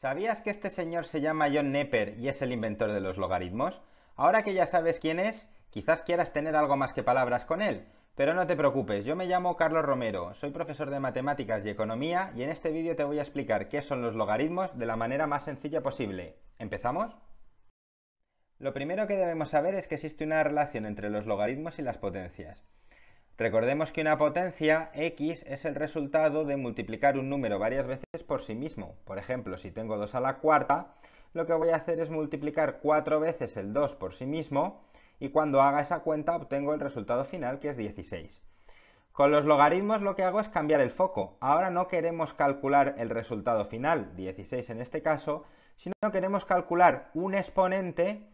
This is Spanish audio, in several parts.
¿Sabías que este señor se llama John Nepper y es el inventor de los logaritmos? Ahora que ya sabes quién es, quizás quieras tener algo más que palabras con él. Pero no te preocupes, yo me llamo Carlos Romero, soy profesor de matemáticas y economía y en este vídeo te voy a explicar qué son los logaritmos de la manera más sencilla posible. ¿Empezamos? Lo primero que debemos saber es que existe una relación entre los logaritmos y las potencias. Recordemos que una potencia x es el resultado de multiplicar un número varias veces por sí mismo. Por ejemplo, si tengo 2 a la cuarta, lo que voy a hacer es multiplicar 4 veces el 2 por sí mismo y cuando haga esa cuenta obtengo el resultado final que es 16. Con los logaritmos lo que hago es cambiar el foco. Ahora no queremos calcular el resultado final, 16 en este caso, sino queremos calcular un exponente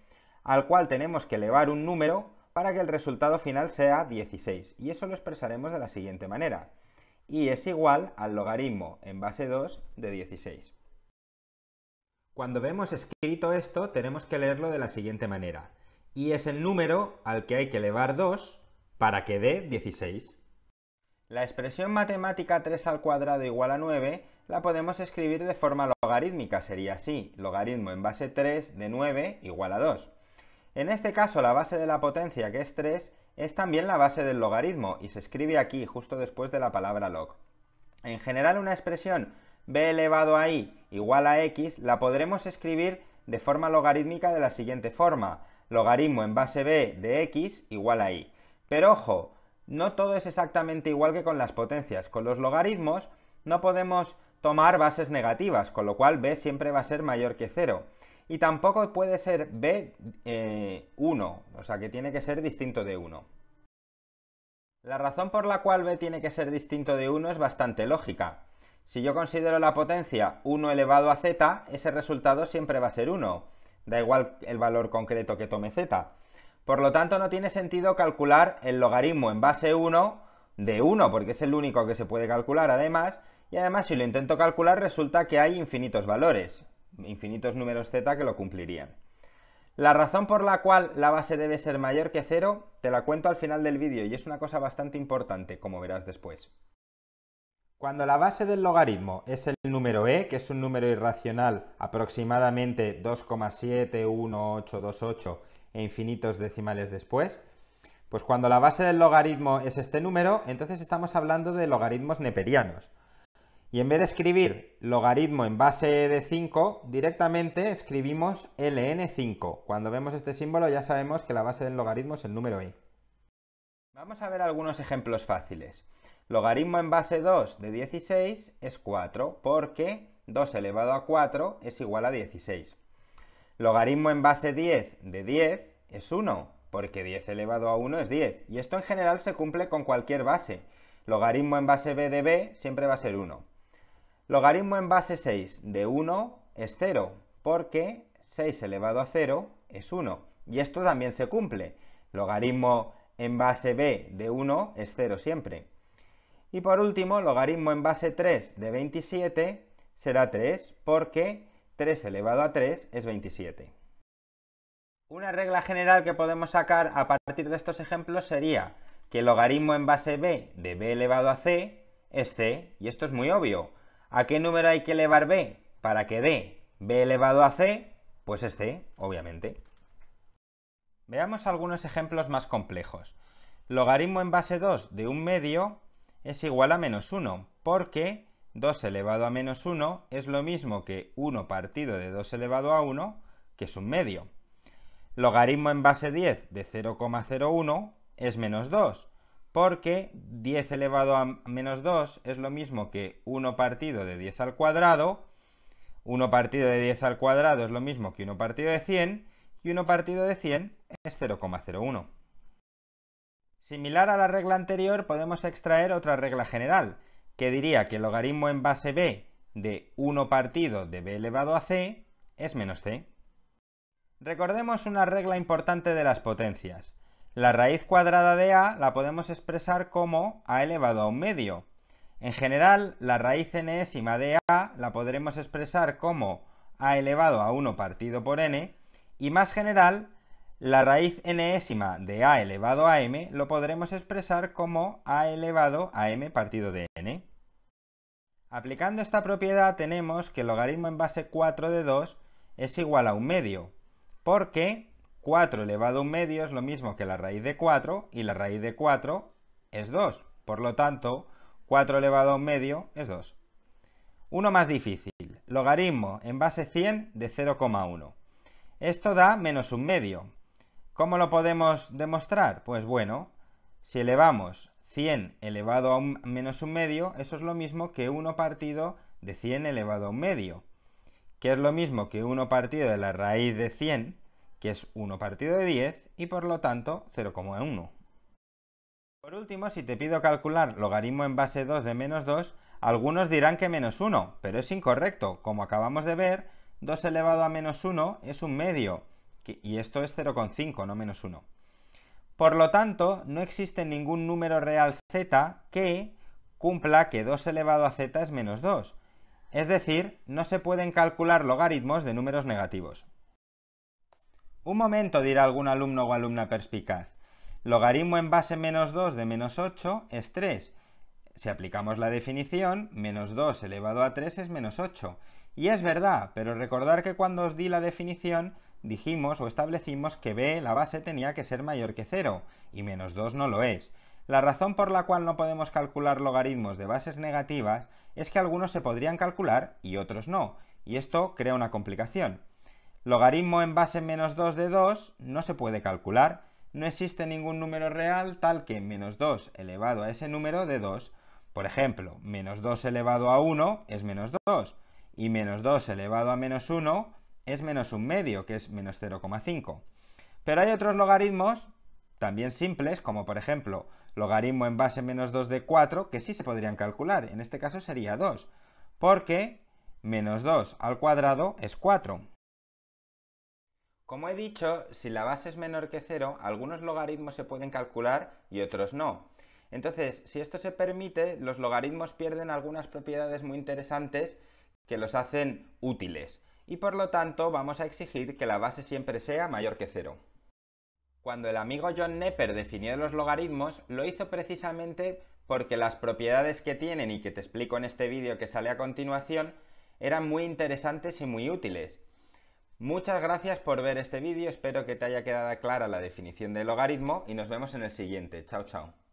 al cual tenemos que elevar un número para que el resultado final sea 16. Y eso lo expresaremos de la siguiente manera. y es igual al logaritmo en base 2 de 16. Cuando vemos escrito esto, tenemos que leerlo de la siguiente manera. y es el número al que hay que elevar 2 para que dé 16. La expresión matemática 3 al cuadrado igual a 9 la podemos escribir de forma logarítmica, sería así, logaritmo en base 3 de 9 igual a 2. En este caso la base de la potencia, que es 3, es también la base del logaritmo y se escribe aquí, justo después de la palabra log. En general una expresión b elevado a i igual a x la podremos escribir de forma logarítmica de la siguiente forma, logaritmo en base b de x igual a i. Pero ojo, no todo es exactamente igual que con las potencias. Con los logaritmos no podemos tomar bases negativas, con lo cual b siempre va a ser mayor que 0 y tampoco puede ser B1, eh, o sea que tiene que ser distinto de 1. La razón por la cual B tiene que ser distinto de 1 es bastante lógica. Si yo considero la potencia 1 elevado a z, ese resultado siempre va a ser 1, da igual el valor concreto que tome z. Por lo tanto, no tiene sentido calcular el logaritmo en base 1 de 1, porque es el único que se puede calcular además, y además si lo intento calcular resulta que hay infinitos valores, infinitos números z que lo cumplirían. La razón por la cual la base debe ser mayor que 0 te la cuento al final del vídeo y es una cosa bastante importante, como verás después. Cuando la base del logaritmo es el número e, que es un número irracional aproximadamente 2,71828 e infinitos decimales después, pues cuando la base del logaritmo es este número, entonces estamos hablando de logaritmos neperianos. Y en vez de escribir logaritmo en base de 5, directamente escribimos ln5. Cuando vemos este símbolo ya sabemos que la base del logaritmo es el número i. Vamos a ver algunos ejemplos fáciles. Logaritmo en base 2 de 16 es 4, porque 2 elevado a 4 es igual a 16. Logaritmo en base 10 de 10 es 1, porque 10 elevado a 1 es 10. Y esto en general se cumple con cualquier base. Logaritmo en base b de b siempre va a ser 1. Logaritmo en base 6 de 1 es 0, porque 6 elevado a 0 es 1. Y esto también se cumple. Logaritmo en base b de 1 es 0 siempre. Y por último, logaritmo en base 3 de 27 será 3, porque 3 elevado a 3 es 27. Una regla general que podemos sacar a partir de estos ejemplos sería que el logaritmo en base b de b elevado a c es c, y esto es muy obvio, ¿A qué número hay que elevar b? Para que dé b elevado a c, pues es c, obviamente. Veamos algunos ejemplos más complejos. Logaritmo en base 2 de un medio es igual a menos 1, porque 2 elevado a menos 1 es lo mismo que 1 partido de 2 elevado a 1, que es un medio. Logaritmo en base 10 de 0,01 es menos 2, porque 10 elevado a menos 2 es lo mismo que 1 partido de 10 al cuadrado, 1 partido de 10 al cuadrado es lo mismo que 1 partido de 100, y 1 partido de 100 es 0,01. Similar a la regla anterior, podemos extraer otra regla general, que diría que el logaritmo en base b de 1 partido de b elevado a c es menos c. Recordemos una regla importante de las potencias. La raíz cuadrada de a la podemos expresar como a elevado a un medio. En general, la raíz nésima de a la podremos expresar como a elevado a 1 partido por n, y más general, la raíz nésima de a elevado a m lo podremos expresar como a elevado a m partido de n. Aplicando esta propiedad tenemos que el logaritmo en base 4 de 2 es igual a un medio, porque 4 elevado a un medio es lo mismo que la raíz de 4 y la raíz de 4 es 2. Por lo tanto, 4 elevado a un medio es 2. Uno más difícil. Logaritmo en base 100 de 0,1. Esto da menos un medio. ¿Cómo lo podemos demostrar? Pues bueno, si elevamos 100 elevado a menos un medio, eso es lo mismo que 1 partido de 100 elevado a un medio, que es lo mismo que 1 partido de la raíz de 100, que es 1 partido de 10 y por lo tanto 0,1. Por último, si te pido calcular logaritmo en base 2 de menos 2, algunos dirán que menos 1, pero es incorrecto. Como acabamos de ver, 2 elevado a menos 1 es un medio, y esto es 0,5, no menos 1. Por lo tanto, no existe ningún número real z que cumpla que 2 elevado a z es menos 2. Es decir, no se pueden calcular logaritmos de números negativos. Un momento, dirá algún alumno o alumna perspicaz. Logaritmo en base menos 2 de menos 8 es 3. Si aplicamos la definición, menos 2 elevado a 3 es menos 8. Y es verdad, pero recordar que cuando os di la definición, dijimos o establecimos que b, la base, tenía que ser mayor que 0, y menos 2 no lo es. La razón por la cual no podemos calcular logaritmos de bases negativas es que algunos se podrían calcular y otros no, y esto crea una complicación. Logaritmo en base menos 2 de 2 no se puede calcular. No existe ningún número real tal que menos 2 elevado a ese número de 2. Por ejemplo, menos 2 elevado a 1 es menos 2. Y menos 2 elevado a menos 1 es menos 1 medio, que es menos 0,5. Pero hay otros logaritmos también simples, como por ejemplo logaritmo en base menos 2 de 4, que sí se podrían calcular. En este caso sería 2, porque menos 2 al cuadrado es 4. Como he dicho, si la base es menor que cero, algunos logaritmos se pueden calcular y otros no. Entonces, si esto se permite, los logaritmos pierden algunas propiedades muy interesantes que los hacen útiles y por lo tanto vamos a exigir que la base siempre sea mayor que cero. Cuando el amigo John Nepper definió los logaritmos, lo hizo precisamente porque las propiedades que tienen y que te explico en este vídeo que sale a continuación eran muy interesantes y muy útiles. Muchas gracias por ver este vídeo, espero que te haya quedado clara la definición del logaritmo y nos vemos en el siguiente. Chao, chao.